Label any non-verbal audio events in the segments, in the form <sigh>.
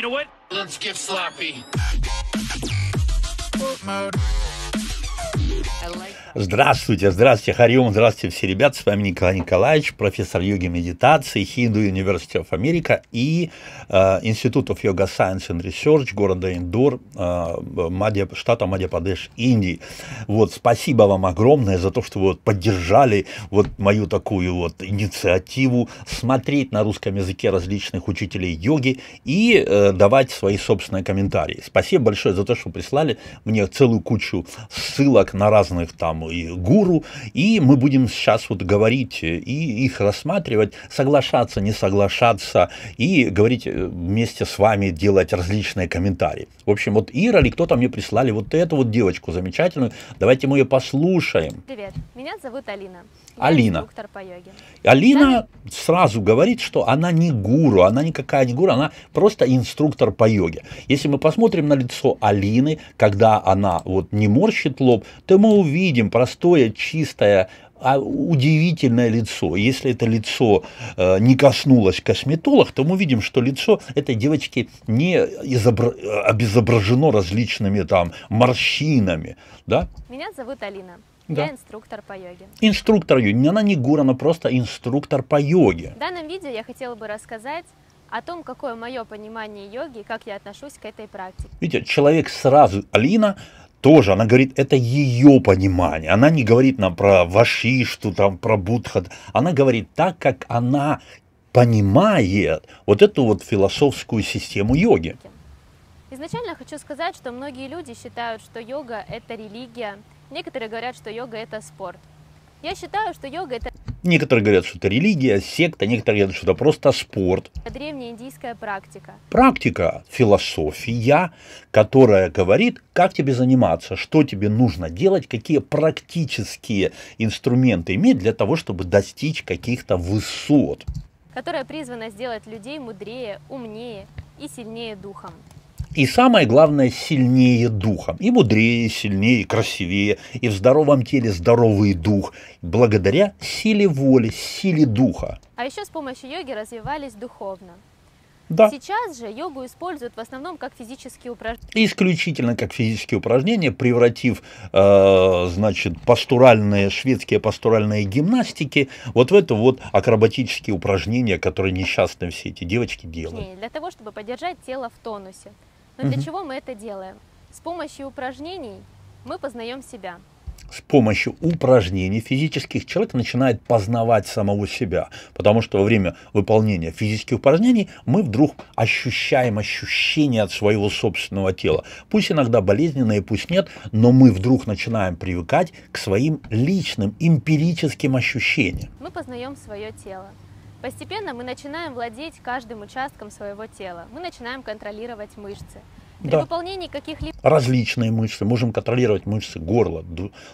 You know what? Let's get sloppy. I like Здравствуйте, здравствуйте, Хариум, здравствуйте все ребята. С вами Николай Николаевич, профессор йоги медитации, Хинду Университет Америка и э, Институт of Yoga Science and Research города Индор, э, Мадья, штата Мадья-Падеш, Индии. Вот, спасибо вам огромное за то, что вы вот, поддержали вот мою такую вот инициативу смотреть на русском языке различных учителей йоги и э, давать свои собственные комментарии. Спасибо большое за то, что прислали мне целую кучу ссылок на разных там и гуру, и мы будем сейчас вот говорить и их рассматривать, соглашаться, не соглашаться, и говорить э, вместе с вами, делать различные комментарии. В общем, вот Ира или кто-то мне прислали вот эту вот девочку замечательную, давайте мы ее послушаем. Привет, меня зовут Алина. Я Алина. По йоге. Алина да? сразу говорит, что она не гуру, она никакая не гуру, она просто инструктор по йоге. Если мы посмотрим на лицо Алины, когда она вот не морщит лоб, то мы увидим простое, чистое, а, удивительное лицо. Если это лицо э, не коснулось косметолог, то мы видим, что лицо этой девочки не изобр... Э, обезображено различными там морщинами. Да? Меня зовут Алина. Да. Я инструктор по йоге. Инструктор йоги. Она не гуру, она просто инструктор по йоге. В данном видео я хотела бы рассказать о том, какое мое понимание йоги и как я отношусь к этой практике. Видите, человек сразу, Алина, тоже, она говорит, это ее понимание. Она не говорит нам про вашишту, там, про будхат. Она говорит так, как она понимает вот эту вот философскую систему йоги. Изначально хочу сказать, что многие люди считают, что йога – это религия, Некоторые говорят, что йога – это спорт. Я считаю, что йога – это... Некоторые говорят, что это религия, секта, некоторые говорят, что это просто спорт. Древняя индийская практика. Практика, философия, которая говорит, как тебе заниматься, что тебе нужно делать, какие практические инструменты иметь для того, чтобы достичь каких-то высот. Которая призвана сделать людей мудрее, умнее и сильнее духом. И самое главное, сильнее духом. И мудрее, и сильнее, и красивее. И в здоровом теле здоровый дух. Благодаря силе воли, силе духа. А еще с помощью йоги развивались духовно. Да. Сейчас же йогу используют в основном как физические упражнения. Исключительно как физические упражнения, превратив, э, значит, пастуральные, шведские пастуральные гимнастики вот в это вот акробатические упражнения, которые несчастные все эти девочки делают. Для того, чтобы поддержать тело в тонусе. Но угу. для чего мы это делаем? С помощью упражнений мы познаем себя. С помощью упражнений физических человек начинает познавать самого себя, потому что во время выполнения физических упражнений мы вдруг ощущаем ощущения от своего собственного тела. Пусть иногда болезненные, пусть нет, но мы вдруг начинаем привыкать к своим личным эмпирическим ощущениям. Мы познаем свое тело. Постепенно мы начинаем владеть каждым участком своего тела. Мы начинаем контролировать мышцы. При да. выполнении каких-либо... Различные мышцы. Можем контролировать мышцы горла,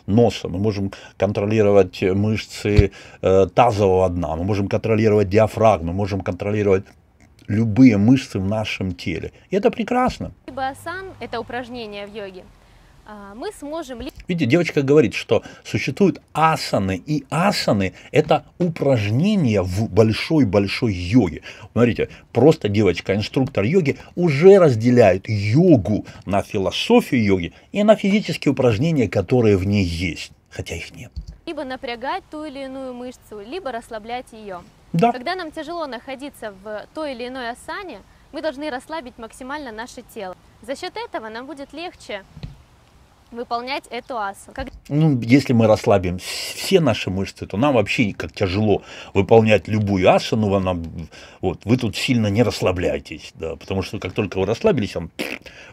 носа. Мы можем контролировать мышцы э, тазового дна. Мы можем контролировать диафрагму. Мы можем контролировать любые мышцы в нашем теле. И это прекрасно. Либо асан – это упражнение в йоге. А, мы сможем Видите, девочка говорит, что существуют асаны, и асаны – это упражнения в большой-большой йоге. Смотрите, просто девочка, инструктор йоги, уже разделяет йогу на философию йоги и на физические упражнения, которые в ней есть, хотя их нет. Либо напрягать ту или иную мышцу, либо расслаблять ее. Да. Когда нам тяжело находиться в той или иной асане, мы должны расслабить максимально наше тело. За счет этого нам будет легче выполнять эту асану. Как... Ну, если мы расслабим все наши мышцы, то нам вообще как тяжело выполнять любую асану. нам, вот, вы тут сильно не расслабляйтесь, да, потому что как только вы расслабились, он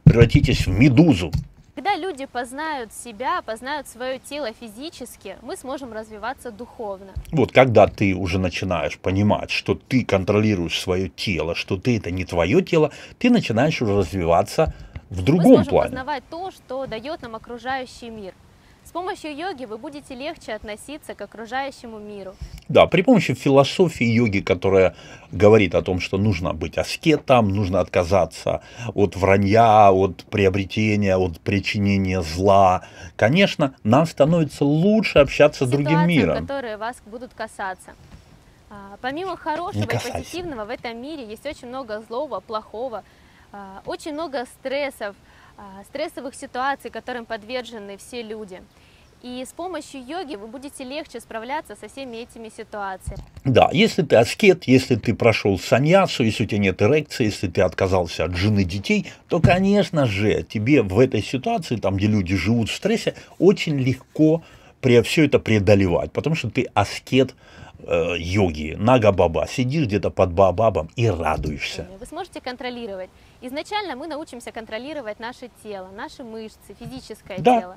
превратитесь в медузу. Когда люди познают себя, познают свое тело физически, мы сможем развиваться духовно. Вот когда ты уже начинаешь понимать, что ты контролируешь свое тело, что ты это не твое тело, ты начинаешь уже развиваться в другом мы сможем плане. познавать то, что дает нам окружающий мир. С помощью йоги вы будете легче относиться к окружающему миру. Да, при помощи философии йоги, которая говорит о том, что нужно быть аскетом, нужно отказаться от вранья, от приобретения, от причинения зла, конечно, нам становится лучше общаться с другим миром. которые вас будут касаться. А, помимо хорошего и позитивного в этом мире есть очень много злого, плохого, а, очень много стрессов, а, стрессовых ситуаций, которым подвержены все люди. И с помощью йоги вы будете легче справляться со всеми этими ситуациями. Да, если ты аскет, если ты прошел саньясу, если у тебя нет эрекции, если ты отказался от жены детей, то, конечно же, тебе в этой ситуации, там, где люди живут в стрессе, очень легко все это преодолевать, потому что ты аскет, э, йоги, нага-баба. Сидишь где-то под бабабом и радуешься. Э, вы сможете контролировать. Изначально мы научимся контролировать наше тело, наши мышцы, физическое да. тело.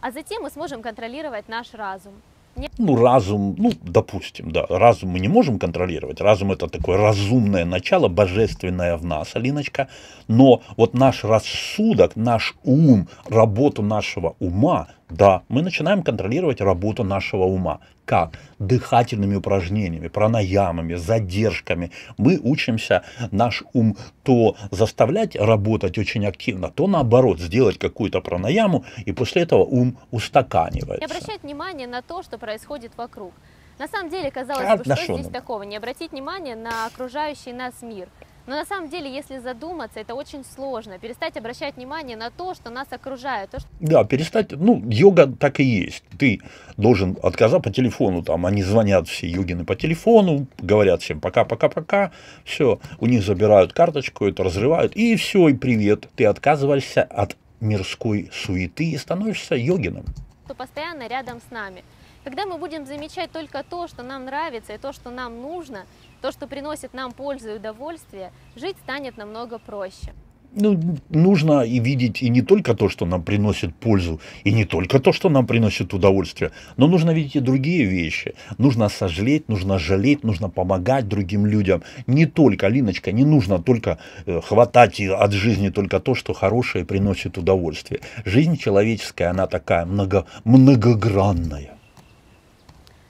А затем мы сможем контролировать наш разум. Не... Ну, разум, ну, допустим, да, разум мы не можем контролировать. Разум это такое разумное начало, божественное в нас, Алиночка. Но вот наш рассудок, наш ум, работу нашего ума да, мы начинаем контролировать работу нашего ума. Как? Дыхательными упражнениями, пранаямами, задержками. Мы учимся наш ум то заставлять работать очень активно, то наоборот сделать какую-то пранаяму, и после этого ум устаканивается. И обращать внимание на то, что происходит вокруг. На самом деле, казалось бы, что здесь такого? Не обратить внимание на окружающий нас мир. Но на самом деле, если задуматься, это очень сложно. Перестать обращать внимание на то, что нас окружает. То, что... Да, перестать. Ну, йога так и есть. Ты должен отказать по телефону. Там они звонят все йогины по телефону, говорят всем пока-пока-пока. Все, у них забирают карточку, это разрывают. И все, и привет. Ты отказываешься от мирской суеты и становишься йогином. Кто постоянно рядом с нами. Когда мы будем замечать только то, что нам нравится и то, что нам нужно, то, что приносит нам пользу и удовольствие, жить станет намного проще. Ну, нужно и видеть и не только то, что нам приносит пользу, и не только то, что нам приносит удовольствие, но нужно видеть и другие вещи. Нужно сожалеть, нужно жалеть, нужно помогать другим людям. Не только, Линочка, не нужно только э, хватать от жизни только то, что хорошее приносит удовольствие. Жизнь человеческая, она такая много, многогранная.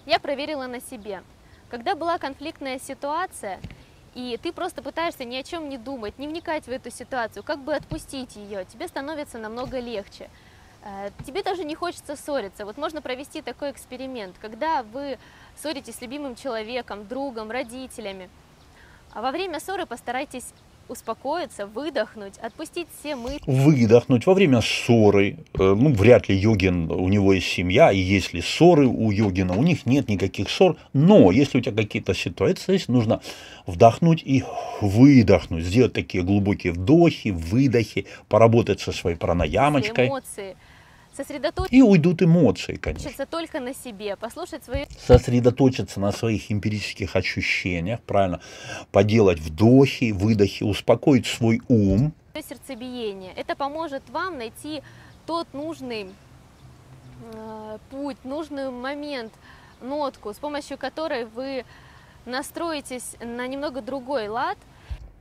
Я проверила на себе когда была конфликтная ситуация, и ты просто пытаешься ни о чем не думать, не вникать в эту ситуацию, как бы отпустить ее, тебе становится намного легче. Э, тебе даже не хочется ссориться. Вот можно провести такой эксперимент, когда вы ссоритесь с любимым человеком, другом, родителями. А во время ссоры постарайтесь успокоиться, выдохнуть, отпустить все мысли. Выдохнуть во время ссоры. Э, ну, вряд ли Йогин, у него есть семья, и есть ли ссоры у Йогина, у них нет никаких ссор. Но если у тебя какие-то ситуации есть, нужно вдохнуть и выдохнуть. Сделать такие глубокие вдохи, выдохи, поработать со своей пранаямочкой. Эмоции Сосредоточиться... И уйдут эмоции, конечно. только на себе, послушать свои... Сосредоточиться на своих эмпирических ощущениях, правильно, поделать вдохи, выдохи, успокоить свой ум. Сердцебиение. Это поможет вам найти тот нужный э, путь, нужный момент, нотку, с помощью которой вы настроитесь на немного другой лад –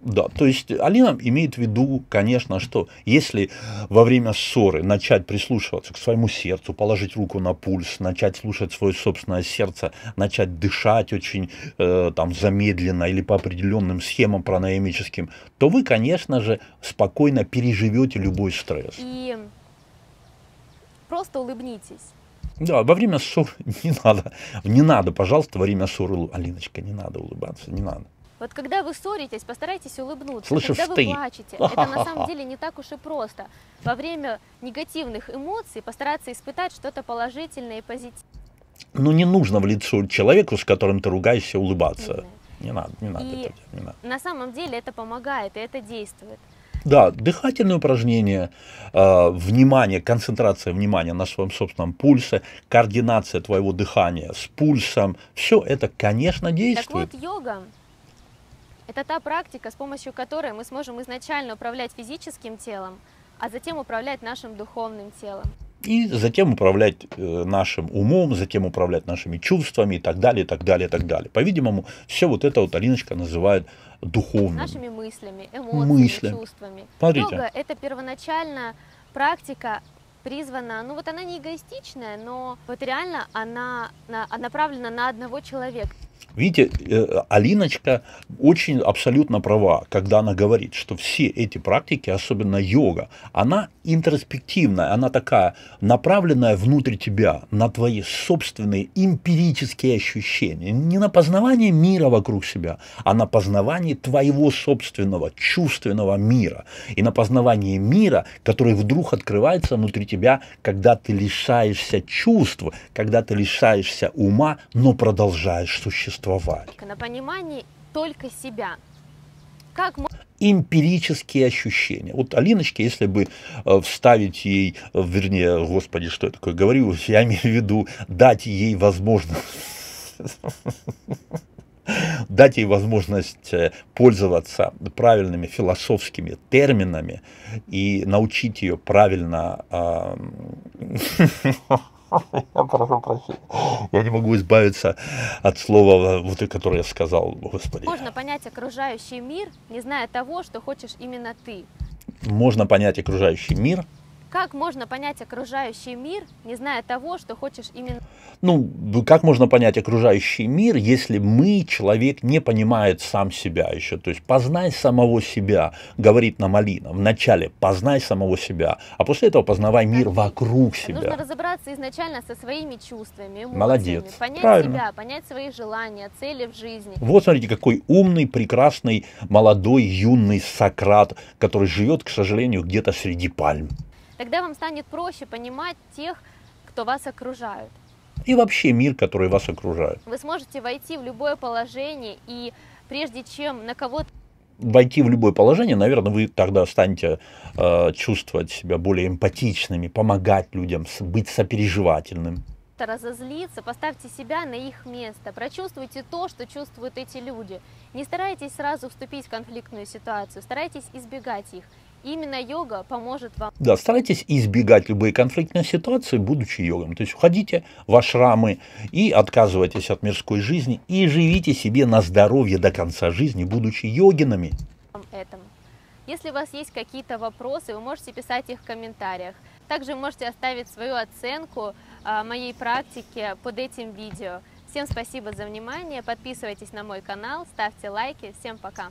да, то есть Алина имеет в виду, конечно, что если во время ссоры начать прислушиваться к своему сердцу, положить руку на пульс, начать слушать свое собственное сердце, начать дышать очень э, там замедленно или по определенным схемам пранаемическим, то вы, конечно же, спокойно переживете любой стресс. И просто улыбнитесь. Да, во время ссор <laughs> не надо, не надо, пожалуйста, во время ссоры, Алиночка, не надо улыбаться, не надо. Вот когда вы ссоритесь, постарайтесь улыбнуться. Слышишь, когда ты. вы плачете, это на самом <laughs> деле не так уж и просто. Во время негативных эмоций постараться испытать что-то положительное и позитивное. Ну не нужно в лицо человеку, с которым ты ругаешься, улыбаться. Не надо, не надо, и это, не надо. На самом деле это помогает и это действует. Да, дыхательные упражнения, э, внимание, концентрация внимания на своем собственном пульсе, координация твоего дыхания с пульсом, все это, конечно, действует. Так вот, йога это та практика, с помощью которой мы сможем изначально управлять физическим телом, а затем управлять нашим духовным телом. И затем управлять э, нашим умом, затем управлять нашими чувствами и так далее, и так далее, и так далее. По-видимому, все вот это вот Алиночка называет духовным. Нашими мыслями, эмоциями, мыслями. чувствами. Смотрите. Йога – это первоначально практика призвана, ну вот она не эгоистичная, но вот реально она направлена на одного человека. Видите, э, Алиночка очень абсолютно права, когда она говорит, что все эти практики, особенно йога, она интроспективная, она такая, направленная внутрь тебя, на твои собственные эмпирические ощущения. Не на познавание мира вокруг себя, а на познавание твоего собственного чувственного мира. И на познавание мира, который вдруг открывается внутри тебя, когда ты лишаешься чувств, когда ты лишаешься ума, но продолжаешь существовать существовали. На понимании только себя. Как мы... Эмпирические ощущения. Вот Алиночке, если бы э, вставить ей, э, вернее, господи, что я такое говорю, <laughs> я имею в виду дать ей возможность <laughs> дать ей возможность э, пользоваться правильными философскими терминами и научить ее правильно а, <laughs> Я прошу прощения. Я не могу избавиться от слова, вот, которое я сказал, Господи. Можно понять окружающий мир, не зная того, что хочешь именно ты. Можно понять окружающий мир, как можно понять окружающий мир, не зная того, что хочешь именно? Ну, как можно понять окружающий мир, если мы, человек, не понимает сам себя еще? То есть познай самого себя, говорит нам Алина. Вначале познай самого себя, а после этого познавай мир Конечно. вокруг себя. Нужно разобраться изначально со своими чувствами, эмоциями. Молодец. Понять Правильно. себя, понять свои желания, цели в жизни. Вот смотрите, какой умный, прекрасный, молодой, юный Сократ, который живет, к сожалению, где-то среди пальм. Тогда вам станет проще понимать тех, кто вас окружает. И вообще мир, который вас окружает. Вы сможете войти в любое положение, и прежде чем на кого-то войти в любое положение, наверное, вы тогда станете э, чувствовать себя более эмпатичными, помогать людям, быть сопереживательным. Разозлиться, поставьте себя на их место, прочувствуйте то, что чувствуют эти люди. Не старайтесь сразу вступить в конфликтную ситуацию, старайтесь избегать их. Именно йога поможет вам. Да, старайтесь избегать любые конфликтные ситуации, будучи йогом. То есть уходите в ашрамы и отказывайтесь от мирской жизни и живите себе на здоровье до конца жизни, будучи йогинами. Этому. Если у вас есть какие-то вопросы, вы можете писать их в комментариях. Также можете оставить свою оценку а, моей практике под этим видео. Всем спасибо за внимание, подписывайтесь на мой канал, ставьте лайки, всем пока!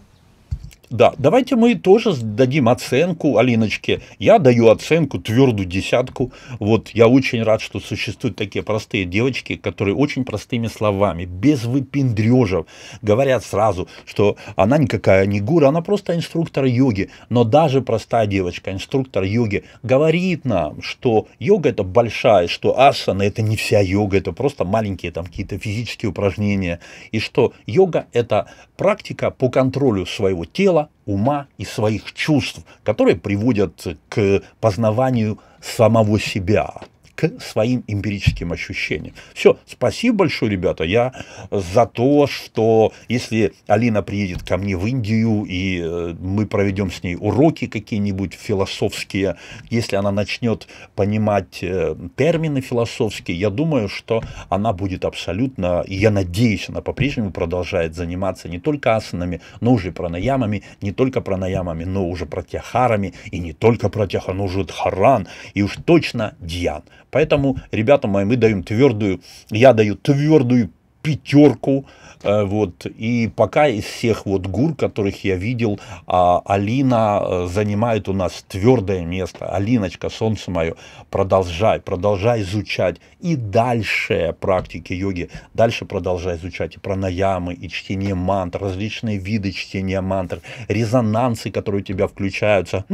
Да, давайте мы тоже дадим оценку Алиночке. Я даю оценку твердую десятку. Вот я очень рад, что существуют такие простые девочки, которые очень простыми словами, без выпендрежев, говорят сразу, что она никакая не гура, она просто инструктор йоги. Но даже простая девочка, инструктор йоги, говорит нам, что йога это большая, что асана это не вся йога, это просто маленькие там какие-то физические упражнения, и что йога это практика по контролю своего тела, тела, ума и своих чувств, которые приводят к познаванию самого себя к своим эмпирическим ощущениям. Все, спасибо большое, ребята, я за то, что если Алина приедет ко мне в Индию, и э, мы проведем с ней уроки какие-нибудь философские, если она начнет понимать э, термины философские, я думаю, что она будет абсолютно, и я надеюсь, она по-прежнему продолжает заниматься не только асанами, но уже пранаямами, не только пранаямами, но уже протяхарами, и не только протяха, но уже дхаран, и уж точно дьян. Поэтому ребятам моим мы даем твердую, я даю твердую пятерку. Э, вот. И пока из всех вот гур, которых я видел, а, Алина э, занимает у нас твердое место. Алиночка, солнце мое, продолжай, продолжай изучать. И дальше практики йоги, дальше продолжай изучать и пранаямы, и чтение мантр, различные виды чтения мантр, резонансы, которые у тебя включаются.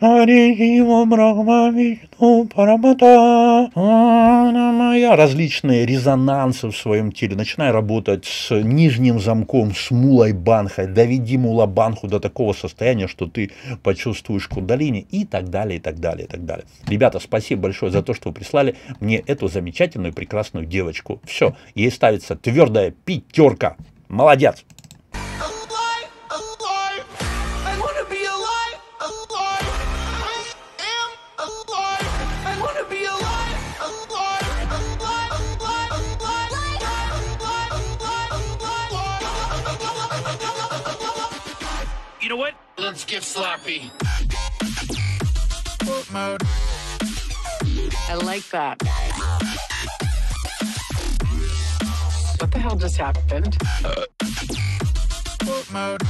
Ари Брахма Вишну Парамата а различные резонансы в своем теле. Начинай работать с нижним замком, с мулой банха, доведи мула банху до такого состояния, что ты почувствуешь кундалини и так далее, и так далее, и так далее. Ребята, спасибо большое за то, что вы прислали мне эту замечательную, прекрасную девочку. Все, ей ставится твердая пятерка. Молодец! sloppy. Sport mode. I like that. What the hell just happened? Uh. Sport mode.